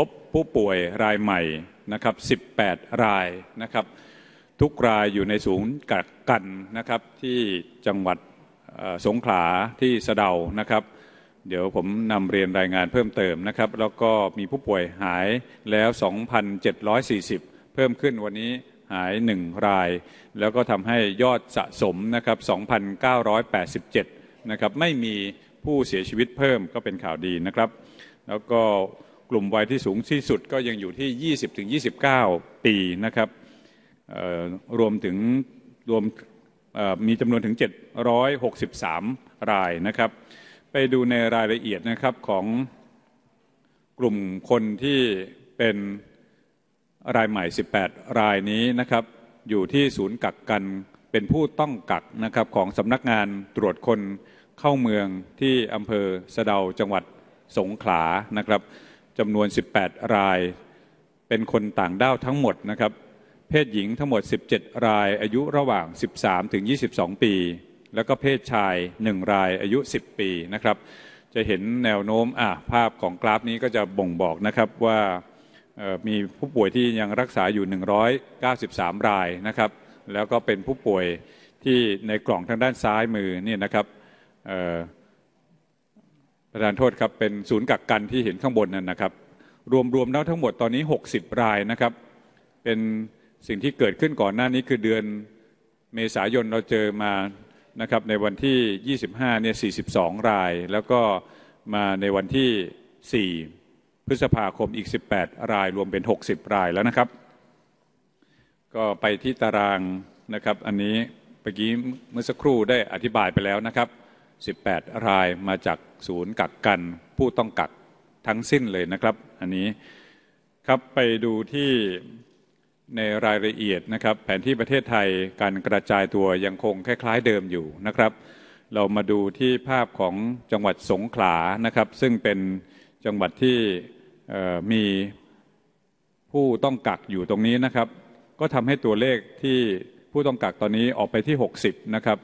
พบผู้ป่วยรายใหม่นะครับ18 รายนะครับทุกรายอยู่ในศูนย์กักกันนะครับที่จังหวัดสงขลาที่สะเดานะครับ เดี๋ยวผมนำเรียนรายงานเพิ่มเติมนะครับ แล้วก็มีผู้ป่วยหายแล้ว 2,740 เพิ่มขึ้นวันนี้หาย 1 ราย แล้วก็ทำให้ยอดสะสมนะครับ 2,987 นะครับไม่มีผู้เสียชีวิตเพิ่มก็เป็นข่าวดีนะครับ แล้วก็กลุ่มวัยที่สูงที่สุดก็ยังอยู่ที่ 20-29 ปีนะครับ รวมถึงรวมมีจำนวนถึง 763 รายนะครับ ไปดูในรายละเอียดนะครับของกลุ่มคนที่เป็นรายใหม่ 18 รายนี้นะครับ อยู่ที่ศูนย์กักกันเป็นผู้ต้องกักนะครับ ของสำนักงานตรวจคนเข้าเมืองที่อำเภอสะเดาจังหวัดสงขลานะครับจำนวน 18 รายเป็นคนต่างด้าว ทั้งหมดนะครับ เพศหญิงทั้งหมด 17 รายอายุระหว่าง 13 ถึง 22 ปี แล้วก็เพศชาย 1 รายอายุ 10 ปีนะครับ จะเห็นแนวโน้มอ่ภาพของกราฟนี้ก็จะบ่งบอกนะครับว่ามีผู้ป่วยที่ยังรักษาอยู่ 193 รายนะครับ แล้วก็เป็นผู้ป่วยที่ในกล่องทางด้านซ้ายมือนี่นะครับประธานโทษครับเป็นศูนย์กักกันที่เห็นข้างบนนั่นนะครับ รวมๆแล้ว ทั้งหมดตอนนี้ 60 รายนะครับ เป็นสิ่งที่เกิดขึ้นก่อนหน้านี้คือเดือนเมษายนเราเจอมานะครับ ในวันที่ 25เนี่ย42 ราย แล้วก็มาในวันที่ 4 พฤษภาคมอีก 18 ราย รวมเป็น 60 รายแล้วนะครับ ก็ไปที่ตารางนะครับ อันนี้เมื่อกี้เมื่อสักครู่ได้อธิบายไปแล้วนะครับ18 รายมาจากศูนย์กักกัน ผู้ต้องกักทั้งสิ้นเลยนะครับ อันนี้ครับไปดูที่ในรายละเอียดนะครับ แผนที่ประเทศไทยการกระจายตัวยังคงคล้ายๆเดิมอยู่นะครับ เรามาดูที่ภาพของจังหวัดสงขลานะครับ ซึ่งเป็นจังหวัดที่มีผู้ต้องกักอยู่ตรงนี้นะครับ ก็ทำให้ตัวเลขที่ผู้ต้องกักตอนนี้ออกไปที่ 60นะครับ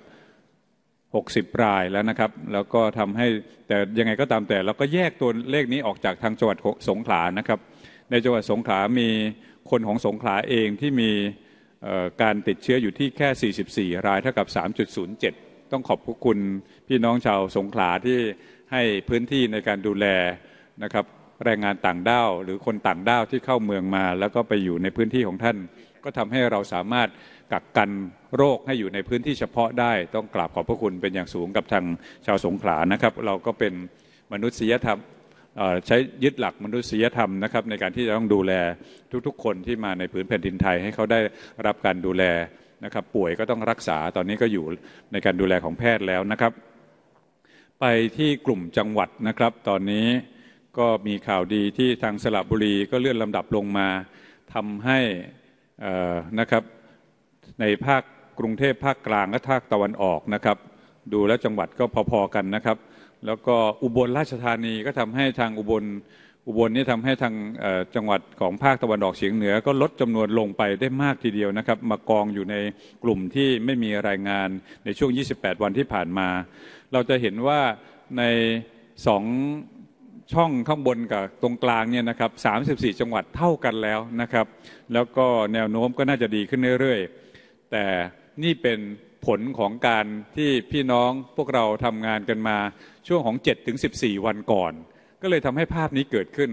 60รายแล้วนะครับแล้วก็ทำให้แต่ยังไงก็ตามแต่เราก็แยกตัวเลขนี้ออกจากทางจังหวัดสงขลานะครับในจังหวัดสงขลามีคนของสงขลาเองที่มีการติดเชื้ออยู่ที่แค่ 44 รายเท่ากับ 3.07 ต้องขอบคุณพี่น้องชาวสงขลาที่ให้พื้นที่ในการดูแลนะครับแรงงานต่างด้าวหรือคนต่างด้าวที่เข้าเมืองมาแล้วก็ไปอยู่ในพื้นที่ของท่านก็ทำให้เราสามารถกักกันโรคให้อยู่ในพื้นที่เฉพาะได้ต้องกราบขอบพระคุณเป็นอย่างสูงกับทางชาวสงขลานะครับ เราก็เป็นมนุษยธรรมใช้ยึดหลักมนุษยธรรมนะครับในการที่จะต้องดูแลทุก ๆ คนที่มาในพื้นแผ่นดินไทยให้เขาได้รับการดูแลนะครับ ป่วยก็ต้องรักษาตอนนี้ก็อยู่ในการดูแลของแพทย์แล้วนะครับ ไปที่กลุ่มจังหวัดนะครับ ตอนนี้ก็มีข่าวดีที่ทางสระบุรี ก็เลื่อนลำดับลงมาทำให้นะครับ ในภาคกรุงเทพภาคกลางและภาคตะวันออกนะครับดูแล้วจังหวัดก็พอๆกันนะครับแล้วก็อุบลราชธานีก็ทำให้ทางอุบลอุบลนี่ทำให้ทางจังหวัดของภาคตะวันออกเฉียงเหนือ ก็ลดจำนวนลงไปได้มากทีเดียวนะครับมากองอยู่ในกลุ่มที่ไม่มีรายงานในช่วง 28 วันที่ผ่านมา เราจะเห็นว่าในสองช่องข้างบนกับตรงกลางเนี่ยนะครับ 34จังหวัดเท่ากันแล้วนะครับ แล้วก็แนวโน้มก็น่าจะดีขึ้นเรื่อยๆ แต่นี่เป็นผลของการที่พี่น้องพวกเราทำงานกันมาช่วงของ7-14 วันก่อน ก็เลยทำให้ภาพนี้เกิดขึ้น